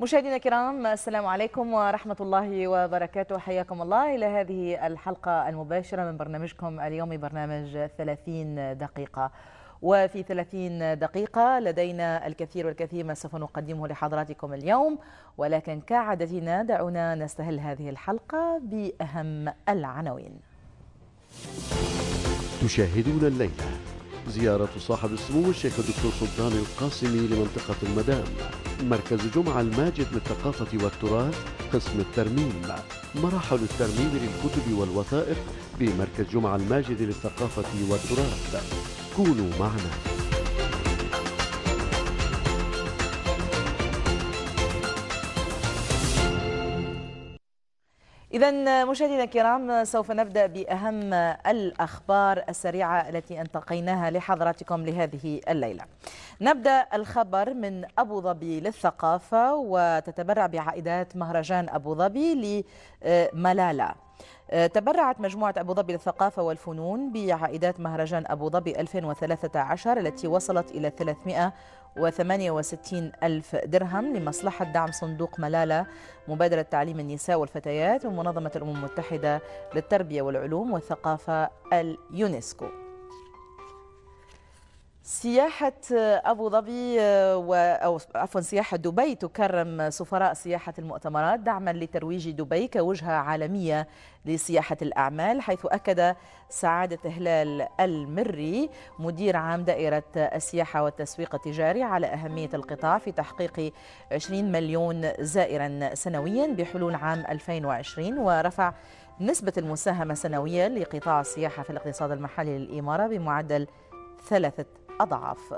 مشاهدينا الكرام السلام عليكم ورحمة الله وبركاته حياكم الله إلى هذه الحلقة المباشرة من برنامجكم اليومي برنامج 30 دقيقة وفي 30 دقيقة لدينا الكثير والكثير ما سوف نقدمه لحضراتكم اليوم ولكن كعادتنا دعونا نستهل هذه الحلقة بأهم العناوين تشاهدون الليلة زيارة صاحب السمو الشيخ الدكتور سلطان القاسمي لمنطقة المدام مركز جمعة الماجد للثقافة والتراث قسم الترميم مراحل الترميم للكتب والوثائق بمركز جمعة الماجد للثقافة والتراث كونوا معنا إذا مشاهدينا الكرام سوف نبدأ بأهم الأخبار السريعة التي أنتقيناها لحضراتكم لهذه الليلة نبدأ الخبر من أبو ظبي للثقافة وتتبرع بعائدات مهرجان أبو ظبي لملالا آه، تبرعت مجموعة أبو ظبي للثقافة والفنون بعائدات مهرجان أبو ظبي 2013 التي وصلت إلى 368 ألف درهم لمصلحة دعم صندوق ملالة مبادرة تعليم النساء والفتيات ومنظمة الأمم المتحدة للتربية والعلوم والثقافة اليونسكو سياحة آه، أبو ظبي آه، و... أو عفوا سياحة دبي تكرم سفراء سياحة المؤتمرات دعما لترويج دبي كوجهة عالمية لسياحة الأعمال حيث أكد سعادة هلال المري مدير عام دائرة السياحة والتسويق التجاري على أهمية القطاع في تحقيق 20 مليون زائرا سنويا بحلول عام 2020 ورفع نسبة المساهمة سنويا لقطاع السياحة في الاقتصاد المحلي للإمارة بمعدل ثلاثة أضعاف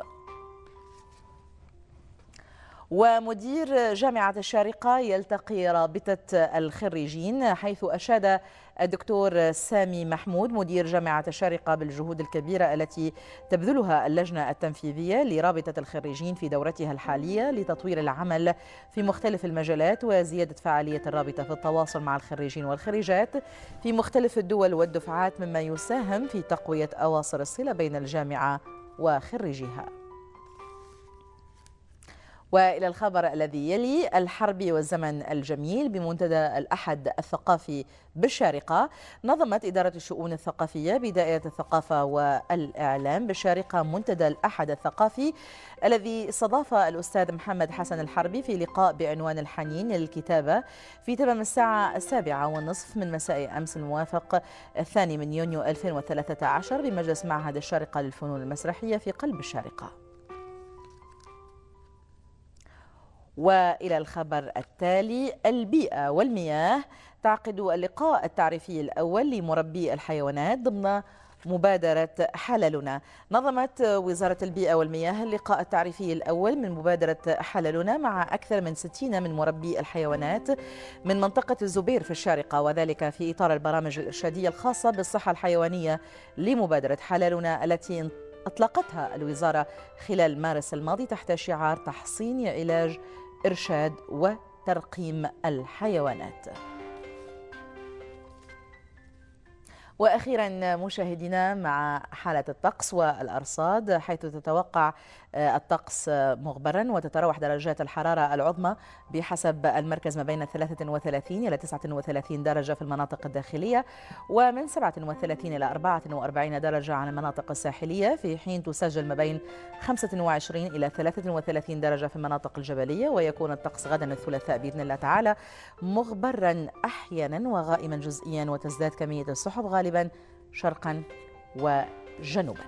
ومدير جامعة الشارقة يلتقي رابطة الخريجين حيث أشاد الدكتور سامي محمود مدير جامعة الشارقة بالجهود الكبيرة التي تبذلها اللجنة التنفيذية لرابطة الخريجين في دورتها الحالية لتطوير العمل في مختلف المجالات وزيادة فعالية الرابطة في التواصل مع الخريجين والخريجات في مختلف الدول والدفعات مما يساهم في تقوية أواصر الصلة بين الجامعة وخريجيها وإلى الخبر الذي يلي الحرب والزمن الجميل بمنتدى الأحد الثقافي بالشارقة نظمت إدارة الشؤون الثقافية بدائرة الثقافة والإعلام بالشارقة منتدى الأحد الثقافي الذي استضاف الأستاذ محمد حسن الحربي في لقاء بعنوان الحنين للكتابة في تمام الساعة السابعة والنصف من مساء أمس الموافق الثاني من يونيو 2013 بمجلس معهد الشارقة للفنون المسرحية في قلب الشارقة والى الخبر التالي البيئه والمياه تعقد اللقاء التعريفي الاول لمربي الحيوانات ضمن مبادرة حللنا نظمت وزارة البيئة والمياه اللقاء التعريفي الأول من مبادرة حللنا مع أكثر من 60 من مربي الحيوانات من منطقة الزبير في الشارقة وذلك في إطار البرامج الإرشادية الخاصة بالصحة الحيوانية لمبادرة حللنا التي أطلقتها الوزارة خلال مارس الماضي تحت شعار تحصين علاج إرشاد وترقيم الحيوانات وأخيرا مشاهدينا مع حالة الطقس والأرصاد حيث تتوقع آه، الطقس مغبرا وتتراوح درجات الحرارة العظمى بحسب المركز ما بين 33 إلى 39 درجة في المناطق الداخلية ومن 37 إلى 44 درجة على المناطق الساحلية في حين تسجل ما بين 25 إلى 33 درجة في المناطق الجبلية ويكون الطقس غدا الثلاثاء بإذن الله تعالى مغبرا أحيانا وغائما جزئيا وتزداد كمية السحب غالبا غالبا شرقا وجنوبا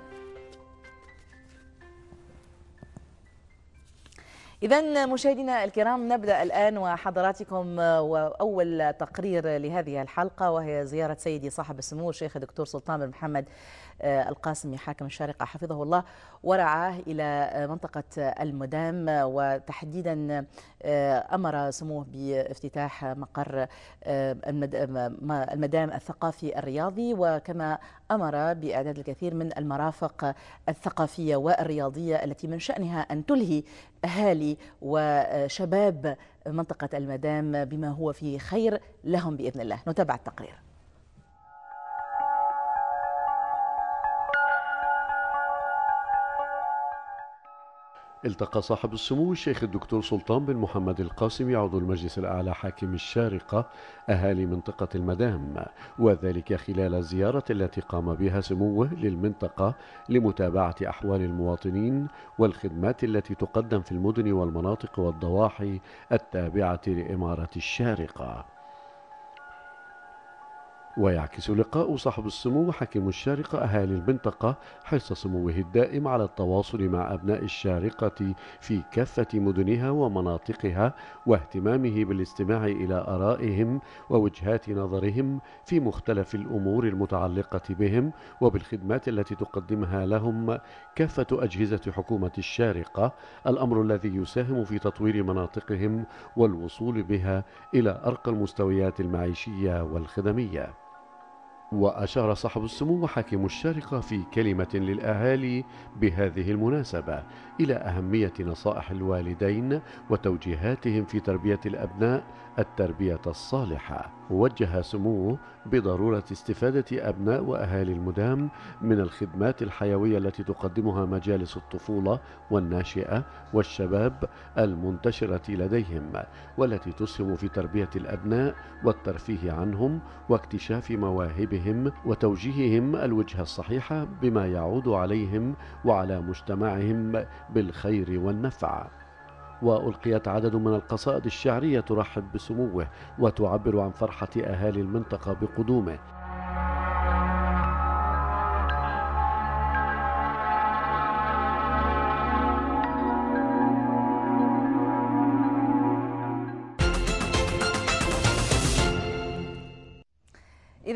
إذا مشاهدينا الكرام نبدأ الآن وحضراتكم وأول تقرير لهذه الحلقة وهي زيارة سيدي صاحب السمو الشيخ الدكتور سلطان بن محمد آه، القاسمي حاكم الشارقة حفظه الله ورعاه إلى آه، منطقة آه، المدام وتحديدا أمر سموه بافتتاح مقر المدام الثقافي الرياضي وكما أمر بإعداد الكثير من المرافق الثقافية والرياضية التي من شأنها أن تلهي أهالي وشباب منطقة المدام بما هو في خير لهم بإذن الله نتابع التقرير التقى صاحب السمو الشيخ الدكتور سلطان بن محمد القاسمي عضو المجلس الأعلى حاكم الشارقة أهالي منطقة المدام وذلك خلال الزيارة التي قام بها سموه للمنطقة لمتابعة أحوال المواطنين والخدمات التي تقدم في المدن والمناطق والضواحي التابعة لإمارة الشارقة ويعكس لقاء صاحب السمو حكيم الشارقة أهالي المنطقة حرص سموه الدائم على التواصل مع أبناء الشارقة في كافة مدنها ومناطقها واهتمامه بالاستماع إلى آرائهم ووجهات نظرهم في مختلف الأمور المتعلقة بهم وبالخدمات التي تقدمها لهم كافة أجهزة حكومة الشارقة الأمر الذي يساهم في تطوير مناطقهم والوصول بها إلى أرقى المستويات المعيشية والخدمية وأشار صاحب السمو حاكم الشارقة في كلمة للأهالي بهذه المناسبة إلى أهمية نصائح الوالدين وتوجيهاتهم في تربية الأبناء التربية الصالحة وجه سموه بضرورة استفادة أبناء وأهالي المدام من الخدمات الحيوية التي تقدمها مجالس الطفولة والناشئة والشباب المنتشرة لديهم والتي تسهم في تربية الأبناء والترفيه عنهم واكتشاف مواهبهم بهم وتوجيههم الوجهة الصحيحة بما يعود عليهم وعلى مجتمعهم بالخير والنفع وألقيت عدد من القصائد الشعرية ترحب بسموه وتعبر عن فرحة أهالي المنطقة بقدومه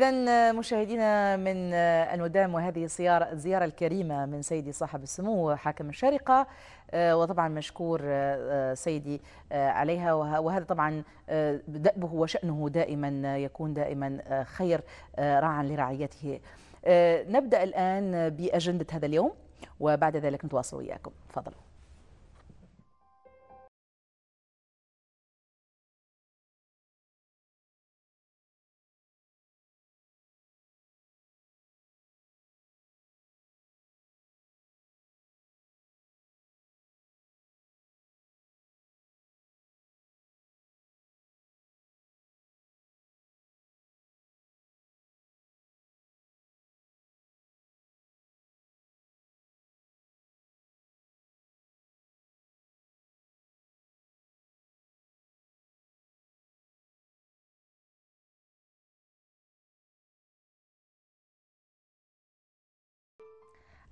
إذا مشاهدينا من آه، المدام وهذه الزيارة الكريمة من سيدي صاحب السمو حاكم الشارقة آه، وطبعا مشكور آه، سيدي عليها وهذا طبعا دأبه وشأنه دائما يكون دائما خير راعا لرعيته نبدأ الآن بأجندة هذا اليوم وبعد ذلك نتواصل وياكم، تفضلوا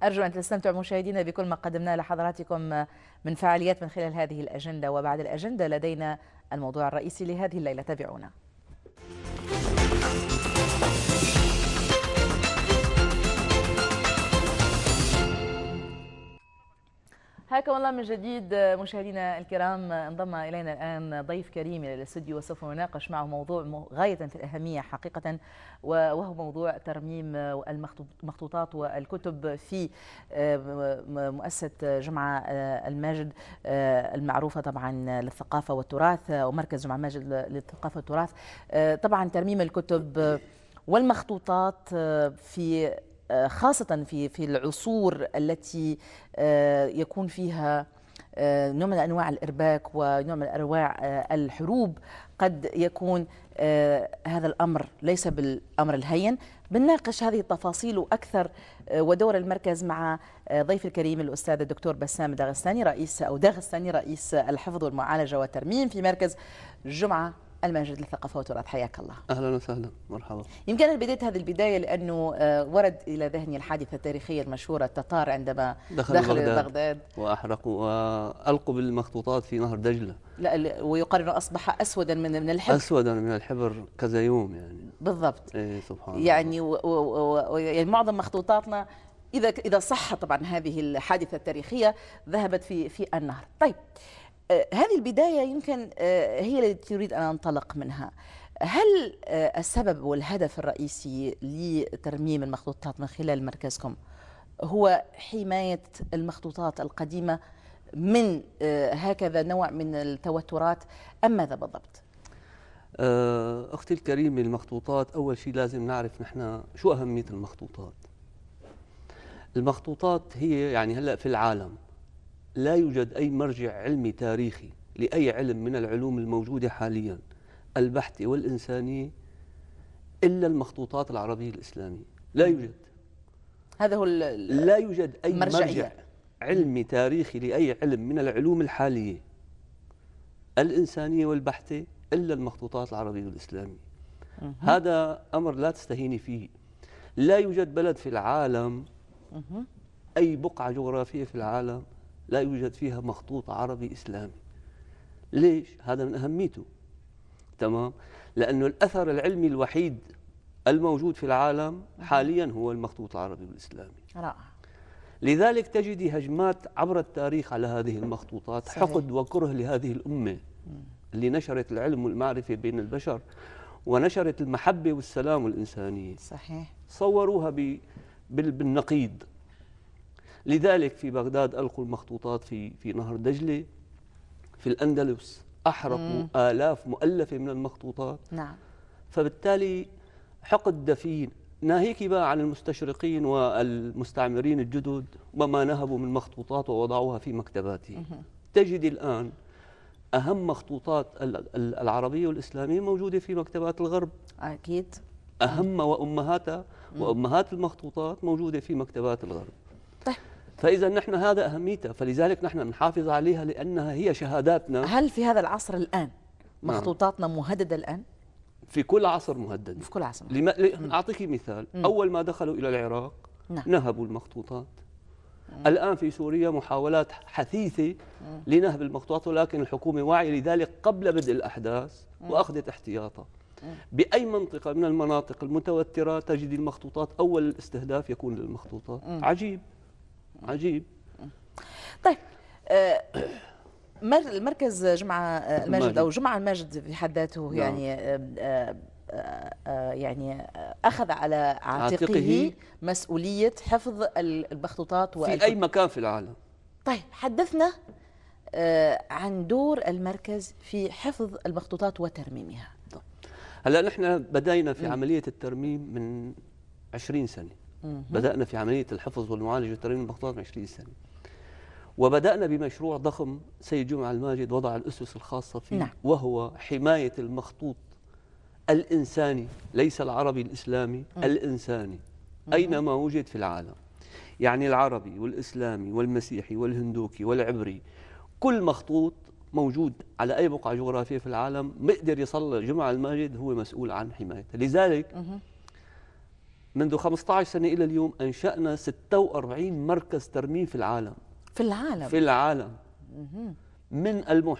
أرجو أن تستمتعوا مشاهدينا بكل ما قدمناه لحضراتكم من فعاليات من خلال هذه الأجندة وبعد الأجندة لدينا الموضوع الرئيسي لهذه الليلة تابعونا حياكم والله من جديد مشاهدينا الكرام انضم الينا الان ضيف كريم الى الاستوديو وسوف نناقش معه موضوع غايه في الاهميه حقيقه وهو موضوع ترميم المخطوطات والكتب في آه، مؤسسه جمعه آه، الماجد آه، المعروفه طبعا للثقافه والتراث ومركز جمعه الماجد للثقافه والتراث طبعا ترميم الكتب والمخطوطات في آه، خاصة في في العصور التي آه، يكون فيها آه، نوع من انواع الارباك ونوع من انواع الحروب قد يكون هذا الامر ليس بالامر الهين بنناقش هذه التفاصيل واكثر ودور المركز مع ضيف الكريم الاستاذ الدكتور بسام داغستاني رئيس او داغستاني رئيس الحفظ والمعالجه والترميم في مركز جمعه المجد للثقافه والتراث حياك الله اهلا وسهلا مرحبا يمكن انا بديت هذه البدايه لانه آه، ورد الى ذهني الحادثه التاريخيه المشهوره التتار عندما دخلوا دخل بغداد, بغداد واحرقوا والقوا بالمخطوطات في نهر دجله لا ويقال اصبح اسودا من من الحبر اسودا من الحبر كذا يوم يعني بالضبط اي سبحان يعني الله يعني معظم مخطوطاتنا اذا اذا صح طبعا هذه الحادثه التاريخيه ذهبت في في النهر طيب آه، هذه البداية يمكن آه، هي التي تريد أن أنطلق منها هل آه، السبب والهدف الرئيسي لترميم المخطوطات من خلال مركزكم هو حماية المخطوطات القديمة من هكذا نوع من التوترات أم ماذا بالضبط؟ أختي الكريمة المخطوطات أول شيء لازم نعرف نحن شو أهمية المخطوطات المخطوطات هي يعني هلأ في العالم لا يوجد أي مرجع علمي تاريخي لأي علم من العلوم الموجودة حاليا البحثة والإنسانية إلا المخطوطات العربية الإسلامية لا يوجد هذا هو لا يوجد أي مرجعية. مرجع علمي تاريخي لأي علم من العلوم الحالية الإنسانية والبحثة إلا المخطوطات العربية والإسلامية هذا أمر لا تستهيني فيه لا يوجد بلد في العالم أي بقعة جغرافية في العالم لا يوجد فيها مخطوط عربي إسلامي ليش؟ هذا من أهميته تمام؟ لأنه الأثر العلمي الوحيد الموجود في العالم حاليا هو المخطوط العربي الإسلامي رائع لذلك تجدي هجمات عبر التاريخ على هذه المخطوطات صحيح. حقد وكره لهذه الأمة اللي نشرت العلم والمعرفة بين البشر ونشرت المحبة والسلام الإنسانية صحيح صوروها بالنقيض لذلك في بغداد ألقوا المخطوطات في في نهر دجلة في الأندلس أحرقوا مم. آلاف مؤلفة من المخطوطات نعم فبالتالي حقد دفين ناهيك بقى عن المستشرقين والمستعمرين الجدد وما نهبوا من مخطوطات ووضعوها في مكتباتهم تجد الآن أهم مخطوطات العربية والإسلامية موجودة في مكتبات الغرب أكيد أهم وأمهاتها وأمهات المخطوطات موجودة في مكتبات الغرب فإذا نحن هذا أهميتها فلذلك نحن نحافظ عليها لأنها هي شهاداتنا هل في هذا العصر الآن نعم. مخطوطاتنا مهددة الآن؟ في كل عصر مهدد في كل عصر لما... أعطيك مثال مم. أول ما دخلوا إلى العراق نعم. نهبوا المخطوطات مم. الآن في سوريا محاولات حثيثة مم. لنهب المخطوطات ولكن الحكومة واعية لذلك قبل بدء الأحداث مم. وأخذت احتياطها بأي منطقة من المناطق المتوترة تجد المخطوطات أول الاستهداف يكون للمخطوطات عجيب عجيب طيب آه، مركز جمعة آه، الماجد أو جمعة الماجد في حد ذاته نعم. يعني آه، يعني أخذ على عاتقه مسؤولية حفظ المخطوطات في أي مكان في العالم طيب حدثنا عن دور المركز في حفظ المخطوطات وترميمها طيب. هلا نحن بدأنا في عملية الترميم من 20 سنة بدأنا في عملية الحفظ والمعالجة والترميم المخطوطات من 20 سنة وبدأنا بمشروع ضخم سيد جمعة الماجد وضع الأسس الخاصة فيه نعم. وهو حماية المخطوط الإنساني ليس العربي الإسلامي مم. الإنساني أينما وجد في العالم يعني العربي والإسلامي والمسيحي والهندوكي والعبري كل مخطوط موجود على أي بقعة جغرافية في العالم مقدر يصل جمعة الماجد هو مسؤول عن حمايته لذلك مم. منذ 15 سنة إلى اليوم أنشأنا 46 مركز ترميم في العالم في العالم في العالم من المحيط